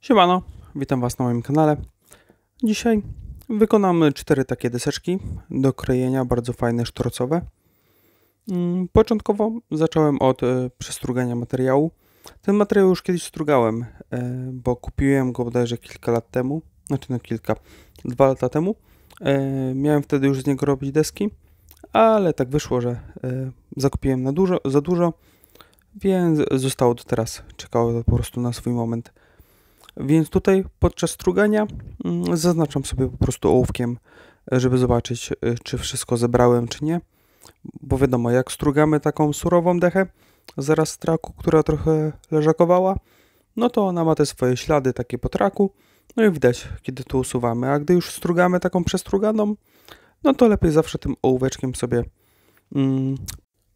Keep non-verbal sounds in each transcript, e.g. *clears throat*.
Siemano, witam Was na moim kanale. Dzisiaj wykonamy cztery takie deseczki do krojenia, bardzo fajne, sztorcowe. Mm, początkowo zacząłem od e, przestrugania materiału. Ten materiał już kiedyś strugałem, e, bo kupiłem go bodajże kilka lat temu, znaczy no kilka, dwa lata temu. E, miałem wtedy już z niego robić deski, ale tak wyszło, że zakupiłem na dużo, za dużo, więc zostało to teraz, czekało to po prostu na swój moment więc tutaj podczas strugania mm, zaznaczam sobie po prostu ołówkiem, żeby zobaczyć, y, czy wszystko zebrałem, czy nie. Bo wiadomo, jak strugamy taką surową dechę, zaraz z traku, która trochę leżakowała, no to ona ma te swoje ślady takie po traku, no i widać, kiedy to usuwamy. A gdy już strugamy taką przestruganą, no to lepiej zawsze tym ołóweczkiem sobie mm,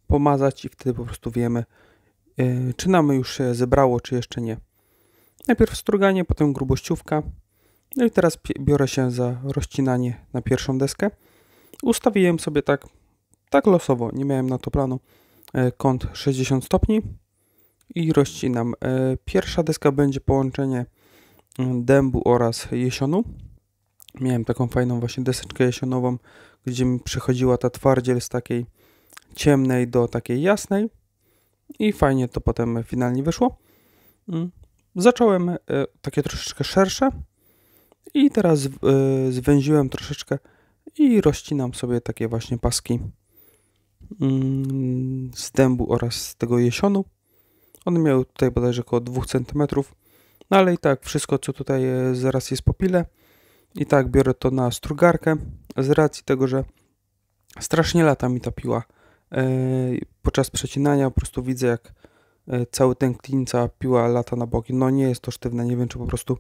pomazać i wtedy po prostu wiemy, yy, czy nam już się zebrało, czy jeszcze nie. Najpierw struganie, potem grubościówka. No i teraz biorę się za rozcinanie na pierwszą deskę. Ustawiłem sobie tak, tak losowo, nie miałem na to planu, e, kąt 60 stopni i rozcinam. E, pierwsza deska będzie połączenie dębu oraz jesionu. Miałem taką fajną właśnie deseczkę jesionową, gdzie mi przechodziła ta twardziel z takiej ciemnej do takiej jasnej i fajnie to potem finalnie wyszło. Mm. Zacząłem e, takie troszeczkę szersze i teraz e, zwęziłem troszeczkę i rozcinam sobie takie właśnie paski mm, z dębu oraz z tego jesionu. One miały tutaj bodajże około 2 cm, no ale i tak wszystko co tutaj e, zaraz jest popile i tak biorę to na strugarkę z racji tego, że strasznie lata mi ta piła podczas przecinania, po prostu widzę jak E, cały ten klinca piła lata na boki. No nie jest to sztywne, nie wiem czy po prostu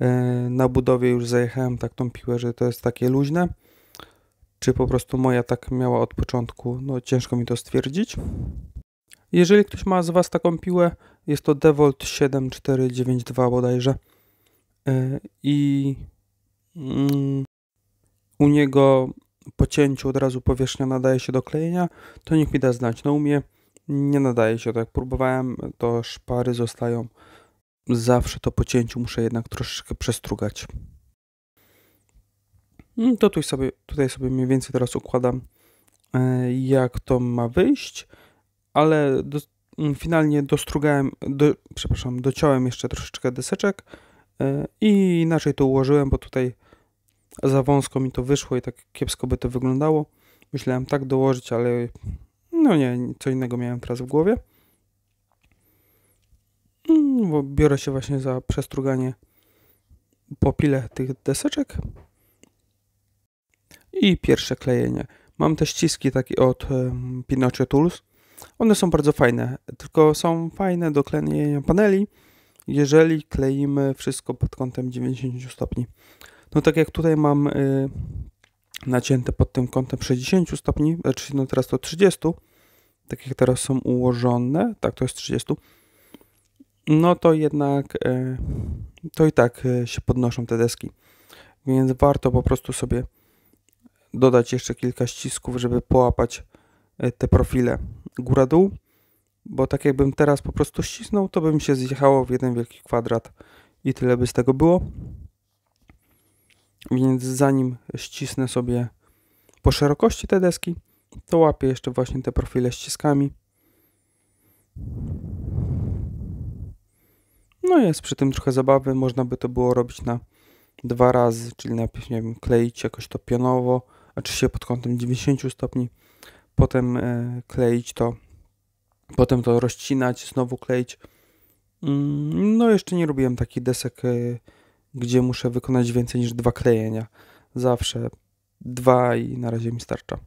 e, na budowie już zajechałem tak tą piłę, że to jest takie luźne, czy po prostu moja tak miała od początku, no ciężko mi to stwierdzić. Jeżeli ktoś ma z Was taką piłę, jest to Devolt 7492 bodajże e, i mm, u niego po cięciu od razu powierzchnia nadaje się do klejenia, to niech mi da znać. No u mnie nie nadaje się. Tak jak próbowałem, to szpary zostają. Zawsze to po cięciu muszę jednak troszeczkę przestrugać. I mm, to tutaj sobie, tutaj sobie mniej więcej teraz układam, e, jak to ma wyjść, ale do, mm, finalnie dostrugałem, do, przepraszam, dociąłem jeszcze troszeczkę deseczek e, i inaczej to ułożyłem, bo tutaj za wąsko mi to wyszło i tak kiepsko by to wyglądało. Myślałem tak dołożyć, ale no nie, co innego miałem teraz w głowie. Mm, bo biorę się właśnie za przestruganie po tych deseczek. I pierwsze klejenie. Mam te ściski takie od Pinocchio Tools. One są bardzo fajne, tylko są fajne do klejenia paneli, jeżeli kleimy wszystko pod kątem 90 stopni. No tak jak tutaj mam y, nacięte pod tym kątem 60 stopni, znaczy no teraz to 30, tak jak teraz są ułożone, tak to jest 30, no to jednak e, to i tak e, się podnoszą te deski. Więc warto po prostu sobie dodać jeszcze kilka ścisków, żeby połapać e, te profile góra-dół, bo tak jakbym teraz po prostu ścisnął, to bym się zjechało w jeden wielki kwadrat i tyle by z tego było. Więc zanim ścisnę sobie po szerokości te deski, to łapię jeszcze właśnie te profile ściskami. No jest przy tym trochę zabawy, można by to było robić na dwa razy, czyli najpierw, nie wiem, kleić jakoś to pionowo, oczywiście pod kątem 90 stopni, potem e, kleić to, potem to rozcinać, znowu kleić. Mm, no jeszcze nie robiłem takich desek, e, gdzie muszę wykonać więcej niż dwa klejenia. Zawsze dwa i na razie mi starcza.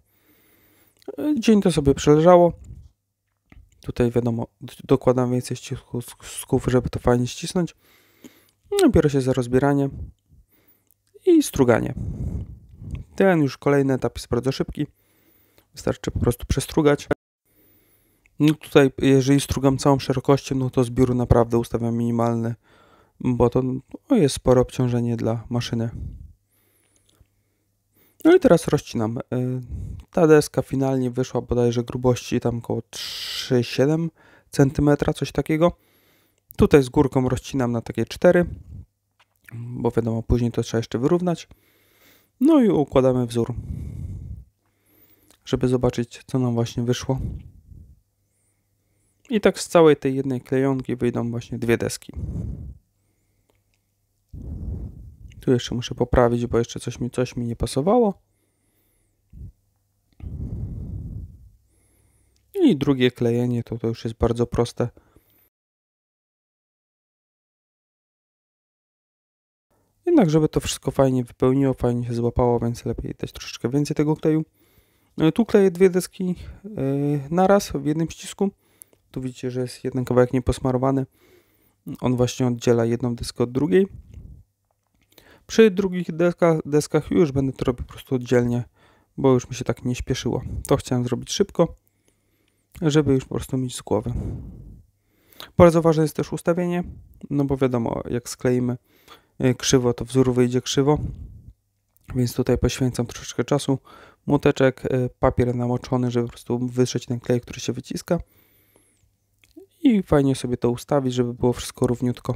Dzień to sobie przeleżało. Tutaj wiadomo, dokładam więcej ścisków, żeby to fajnie ścisnąć. No, biorę się za rozbieranie i struganie. Ten już kolejny etap jest bardzo szybki. Wystarczy po prostu przestrugać. No tutaj, jeżeli strugam całą szerokością, no to zbiór naprawdę ustawiam minimalny, bo to no, jest spore obciążenie dla maszyny. No i teraz rozcinam. Y, ta deska finalnie wyszła bodajże grubości tam około 3,7 cm, coś takiego. Tutaj z górką rozcinam na takie 4, bo wiadomo, później to trzeba jeszcze wyrównać. No i układamy wzór, żeby zobaczyć, co nam właśnie wyszło. I tak z całej tej jednej klejonki wyjdą właśnie dwie deski. Tu jeszcze muszę poprawić, bo jeszcze coś mi, coś mi nie pasowało. I drugie klejenie to, to już jest bardzo proste. Jednak, żeby to wszystko fajnie wypełniło, fajnie się złapało, więc lepiej dać troszeczkę więcej tego kleju. E, tu kleję dwie deski e, naraz w jednym ścisku. Tu widzicie, że jest jeden kawałek nieposmarowany. On właśnie oddziela jedną deskę od drugiej. Przy drugich deskach, deskach już będę to robił po prostu oddzielnie, bo już mi się tak nie śpieszyło. To chciałem zrobić szybko żeby już po prostu mieć z głowy. Bardzo ważne jest też ustawienie, no bo wiadomo, jak skleimy y, krzywo, to wzór wyjdzie krzywo, więc tutaj poświęcam troszeczkę czasu. Muteczek, y, papier namoczony, żeby po prostu wytrzeć ten klej, który się wyciska i fajnie sobie to ustawić, żeby było wszystko równiutko.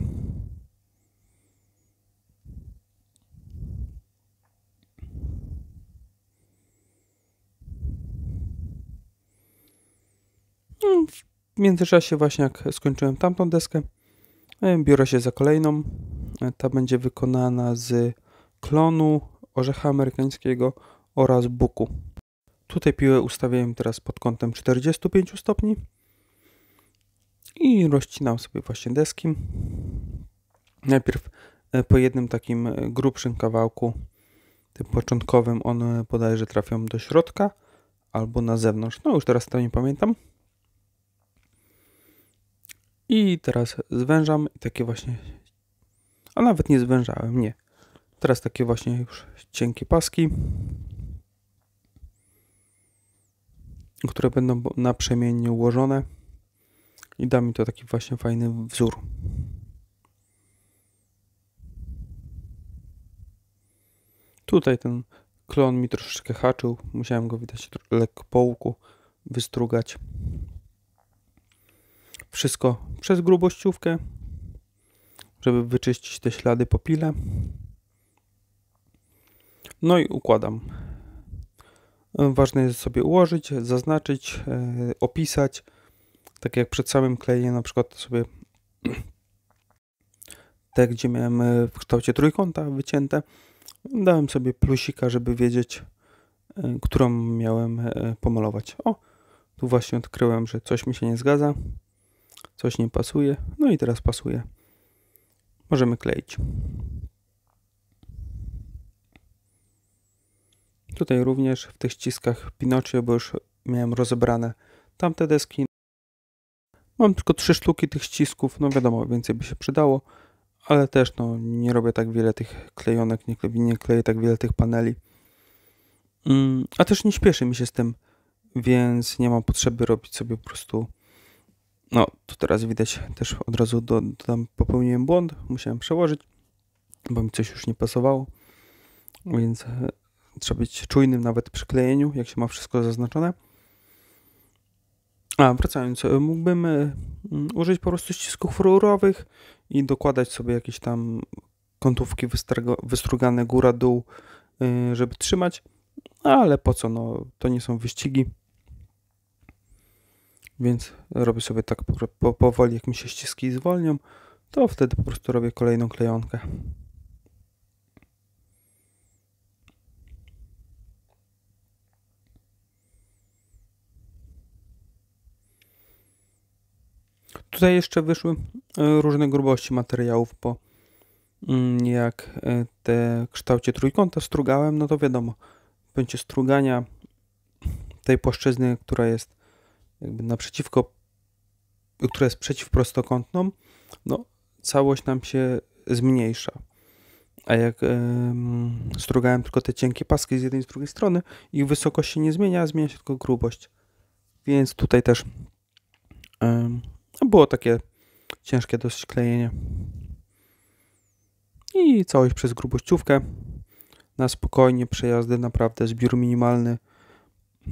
No, w międzyczasie właśnie jak skończyłem tamtą deskę, e, biorę się za kolejną. E, ta będzie wykonana z klonu, orzecha amerykańskiego oraz buku. Tutaj piłę ustawiałem teraz pod kątem 45 stopni i rozcinam sobie właśnie deski. Najpierw e, po jednym takim grubszym kawałku, tym początkowym, one bodajże trafią do środka albo na zewnątrz. No już teraz to nie pamiętam. I teraz zwężam i takie właśnie, a nawet nie zwężałem, nie. Teraz takie właśnie już cienkie paski, które będą naprzemiennie ułożone i da mi to taki właśnie fajny wzór. Tutaj ten klon mi troszeczkę haczył, musiałem go widać lekko po łuku wystrugać, wszystko przez grubościówkę, żeby wyczyścić te ślady po pile. No i układam. Ważne jest sobie ułożyć, zaznaczyć, e, opisać. Tak jak przed samym klejem, na przykład sobie *clears throat* te, gdzie miałem e, w kształcie trójkąta wycięte, dałem sobie plusika, żeby wiedzieć, e, którą miałem pomalować. O, tu właśnie odkryłem, że coś mi się nie zgadza coś nie pasuje, no i teraz pasuje. Możemy kleić. Tutaj również w tych ściskach Pinocchio, bo już miałem rozebrane tamte deski. Mam tylko trzy sztuki tych ścisków, no wiadomo, więcej by się przydało, ale też no, nie robię tak wiele tych klejonek, nie, kleję, nie kleję tak wiele tych paneli. Mm, a też nie śpieszy mi się z tym, więc nie mam potrzeby robić sobie po prostu no, tu teraz widać też od razu tam popełniłem błąd, musiałem przełożyć, bo mi coś już nie pasowało, więc e, trzeba być czujnym nawet przy klejeniu, jak się ma wszystko zaznaczone. A, wracając, e, mógłbym e, użyć po prostu ścisków rurowych i dokładać sobie jakieś tam kątówki wystrugane góra-dół, żeby trzymać, ale po co, no to nie są wyścigi więc robię sobie tak powoli, jak mi się ściski zwolnią, to wtedy po prostu robię kolejną klejonkę. Tutaj jeszcze wyszły e, różne grubości materiałów, bo mm, jak e, te kształcie trójkąta strugałem, no to wiadomo, będzie strugania tej płaszczyzny, która jest jakby naprzeciwko, która jest przeciwprostokątną, no całość nam się zmniejsza. A jak strugałem tylko te cienkie paski z jednej i z drugiej strony, ich wysokość się nie zmienia, zmienia się tylko grubość. Więc tutaj też no, było takie ciężkie dosyć klejenie. I całość przez grubościówkę. Na spokojnie przejazdy, naprawdę zbiór minimalny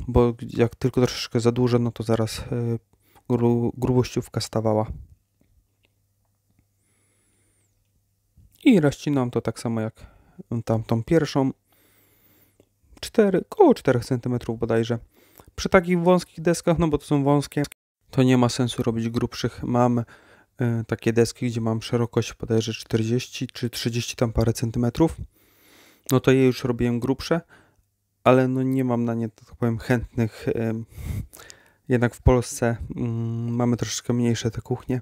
bo jak tylko troszeczkę za dużo, no to zaraz e, gru, grubościówka stawała. I rozcinam to tak samo jak tamtą pierwszą. 4, około 4 cm bodajże. Przy takich wąskich deskach, no bo to są wąskie, to nie ma sensu robić grubszych. Mam y, takie deski, gdzie mam szerokość bodajże 40 czy 30 tam parę centymetrów. No to je już robiłem grubsze ale no nie mam na nie, tak powiem, chętnych. Jednak w Polsce mm, mamy troszeczkę mniejsze te kuchnie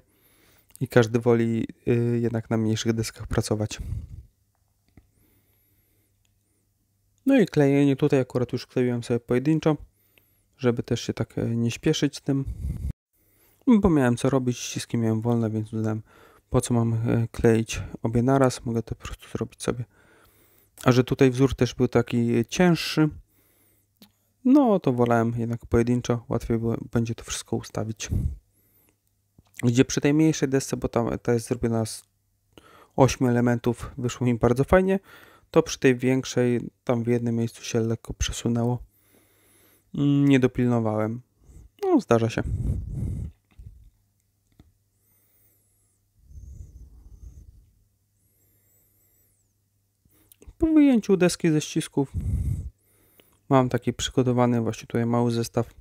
i każdy woli y, jednak na mniejszych deskach pracować. No i klejenie tutaj akurat już kleiłem sobie pojedynczo, żeby też się tak e, nie śpieszyć z tym. Bo miałem co robić, ściski miałem wolne, więc dodałem po co mam e, kleić obie naraz, mogę to po prostu zrobić sobie a że tutaj wzór też był taki cięższy, no to wolałem jednak pojedynczo, łatwiej będzie to wszystko ustawić. Gdzie przy tej mniejszej desce, bo tam ta jest zrobiona z 8 elementów, wyszło mi bardzo fajnie, to przy tej większej tam w jednym miejscu się lekko przesunęło. Nie dopilnowałem. No, zdarza się. zdjęciu deski ze ścisków. Mam taki przygotowany właśnie tutaj mały zestaw e,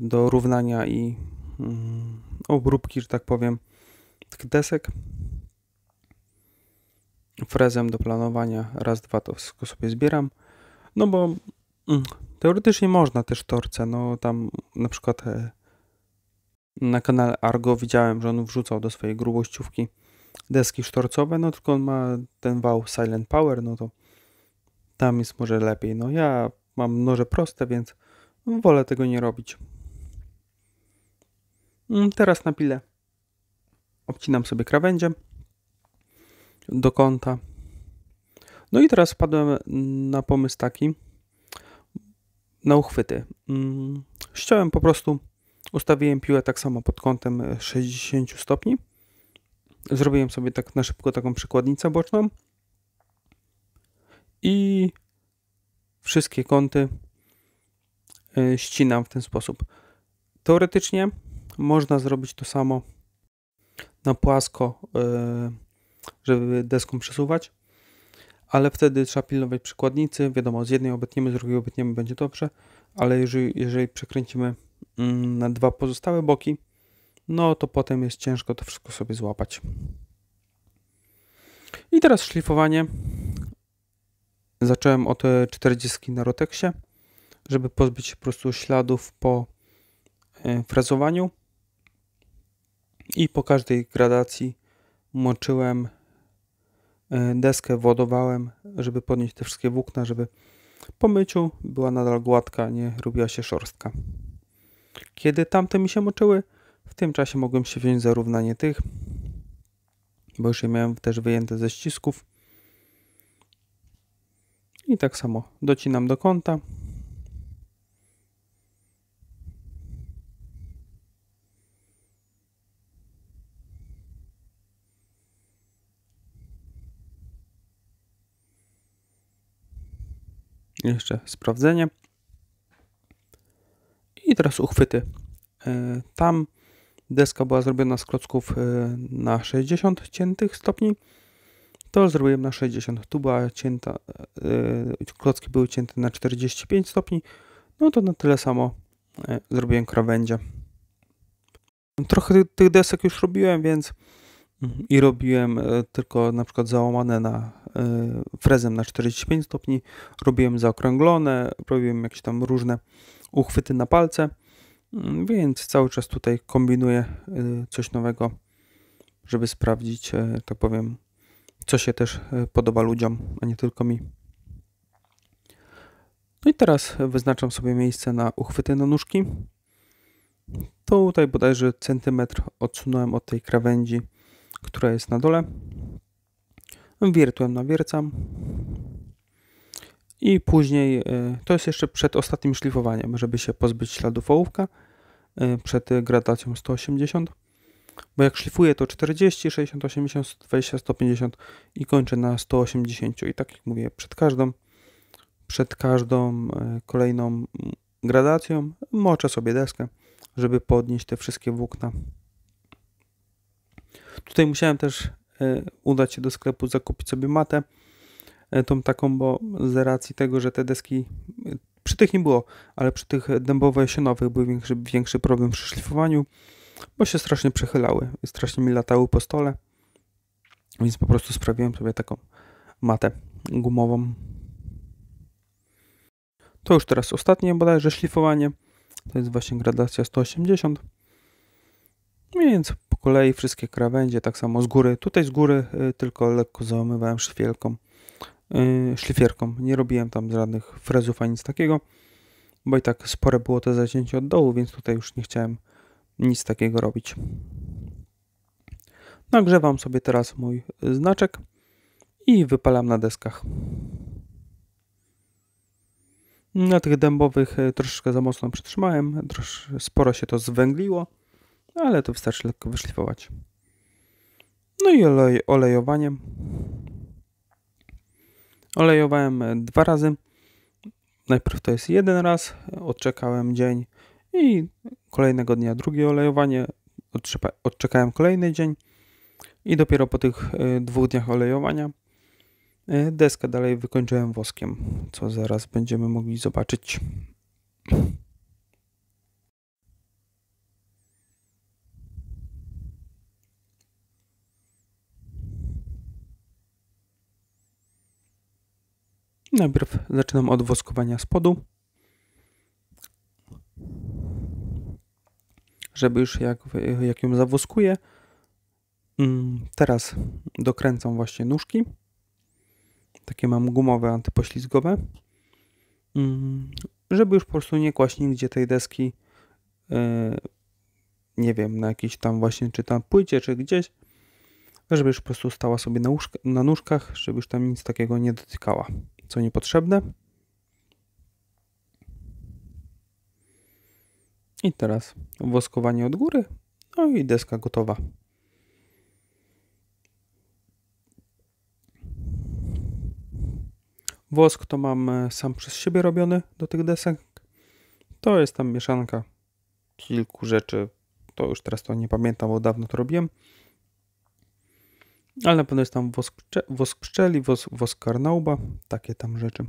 do równania i mm, obróbki, że tak powiem, tych desek. Frezem do planowania, raz, dwa to wszystko sobie zbieram. No bo mm, teoretycznie można też torce, no tam na przykład e, na kanale Argo widziałem, że on wrzucał do swojej grubościówki deski sztorcowe, no tylko on ma ten wał Silent Power, no to tam jest może lepiej. No ja mam noże proste, więc wolę tego nie robić. Mm, teraz na pile obcinam sobie krawędzie do kąta. No i teraz wpadłem na pomysł taki, na uchwyty. Mm, ściąłem po prostu, ustawiłem piłę tak samo pod kątem 60 stopni zrobiłem sobie tak na szybko taką przykładnicę boczną i wszystkie kąty y, ścinam w ten sposób. Teoretycznie można zrobić to samo na płasko, y, żeby deską przesuwać, ale wtedy trzeba pilnować przykładnicy. Wiadomo, z jednej obetniemy, z drugiej obetniemy, będzie dobrze, ale jeżeli, jeżeli przekręcimy mm, na dwa pozostałe boki, no to potem jest ciężko to wszystko sobie złapać. I teraz szlifowanie. Zacząłem od 40 e, na Roteksie, żeby pozbyć się po prostu śladów po e, frazowaniu. I po każdej gradacji moczyłem e, deskę, wodowałem, żeby podnieść te wszystkie włókna, żeby po myciu była nadal gładka, nie robiła się szorstka. Kiedy tamte mi się moczyły, w tym czasie mogłem się wziąć za równanie tych, bo już je miałem też wyjęte ze ścisków. I tak samo docinam do kąta. Jeszcze sprawdzenie. I teraz uchwyty. E, tam Deska była zrobiona z klocków e, na 60 ciętych stopni. To zrobiłem na 60. Tu była cięta, e, klocki były cięte na 45 stopni. No to na tyle samo e, zrobiłem krawędzie. Trochę tych desek już robiłem, więc mm, i robiłem tylko na przykład załamane na frezem na 45 stopni, robiłem zaokrąglone, robiłem jakieś tam różne uchwyty na palce. Mm, więc cały czas tutaj kombinuję y, coś nowego, żeby sprawdzić, tak powiem, co się też y, podoba ludziom, a nie tylko mi. No i teraz wyznaczam sobie miejsce na uchwyty na nóżki. Tutaj bodajże centymetr odsunąłem od tej krawędzi, która jest na dole. Wiertłem nawiercam. I później, to jest jeszcze przed ostatnim szlifowaniem, żeby się pozbyć śladów ołówka. Y, przed gradacją 180, bo jak szlifuję to 40, 60, 80, 120, 150 i kończę na 180 i tak jak mówię, przed każdą przed każdą e, kolejną gradacją moczę sobie deskę, żeby podnieść te wszystkie włókna. Tutaj musiałem też e, udać się do sklepu, zakupić sobie matę, e, tą taką, bo z racji tego, że te deski przy tych nie było, ale przy tych dębowo-jasionowych był większy, większy problem przy szlifowaniu, bo się strasznie przechylały, strasznie mi latały po stole, więc po prostu sprawiłem sobie taką matę gumową. To już teraz ostatnie bodajże szlifowanie. To jest właśnie gradacja 180. No więc po kolei wszystkie krawędzie, tak samo z góry. Tutaj z góry y, tylko lekko załamywałem szwielką. Y, szlifierką. Nie robiłem tam żadnych frezów ani nic takiego, bo i tak spore było to zacięcie od dołu, więc tutaj już nie chciałem nic takiego robić. Nagrzewam sobie teraz mój znaczek i wypalam na deskach. Na tych dębowych y, troszeczkę za mocno przytrzymałem, trosz, sporo się to zwęgliło, ale to wystarczy lekko wyszlifować. No i olej, olejowaniem. Olejowałem e, dwa razy. Najpierw to jest jeden raz, odczekałem dzień i kolejnego dnia drugie olejowanie, odczekałem kolejny dzień i dopiero po tych e, dwóch dniach olejowania e, deskę dalej wykończyłem woskiem, co zaraz będziemy mogli zobaczyć. Najpierw zaczynam od woskowania spodu, żeby już jak, jak ją zawoskuję, mm, teraz dokręcam właśnie nóżki, takie mam gumowe, antypoślizgowe, mm, żeby już po prostu nie kłaść nigdzie tej deski, y, nie wiem, na jakiejś tam właśnie, czy tam płycie, czy gdzieś, żeby już po prostu stała sobie na, łóżka, na nóżkach, żeby już tam nic takiego nie dotykała co niepotrzebne. I teraz woskowanie od góry, no i deska gotowa. Wosk to mam e, sam przez siebie robiony do tych desek. To jest tam mieszanka kilku rzeczy. To już teraz to nie pamiętam, bo dawno to robiłem. Ale na pewno jest tam wosk, wosk pszczeli, wosk, wosk karnauba, takie tam rzeczy.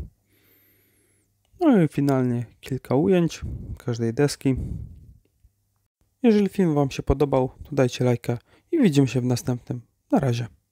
No i finalnie kilka ujęć każdej deski. Jeżeli film Wam się podobał, to dajcie lajka i widzimy się w następnym. Na razie.